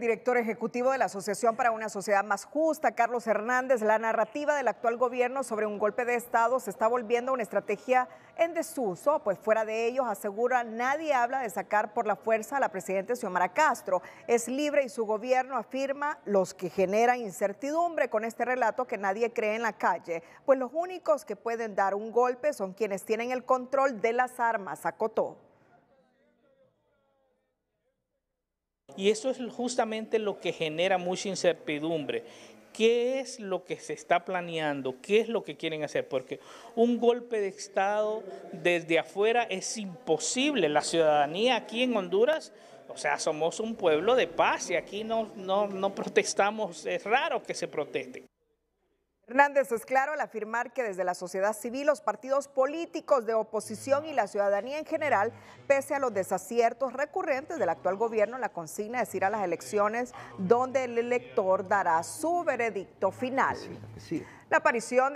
director ejecutivo de la Asociación para una Sociedad Más Justa, Carlos Hernández, la narrativa del actual gobierno sobre un golpe de Estado se está volviendo una estrategia en desuso, pues fuera de ellos, asegura, nadie habla de sacar por la fuerza a la presidenta Xiomara Castro. Es libre y su gobierno, afirma, los que generan incertidumbre con este relato que nadie cree en la calle, pues los únicos que pueden dar un golpe son quienes tienen el control de las armas, acotó. Y eso es justamente lo que genera mucha incertidumbre. ¿Qué es lo que se está planeando? ¿Qué es lo que quieren hacer? Porque un golpe de Estado desde afuera es imposible. La ciudadanía aquí en Honduras o sea, somos un pueblo de paz y aquí no, no protestamos, es raro que se proteste. Hernández es claro al afirmar que desde la sociedad civil, los partidos políticos de oposición y la ciudadanía en general, pese a los desaciertos recurrentes del actual gobierno, la consigna es ir a las elecciones donde el elector dará su veredicto final. La aparición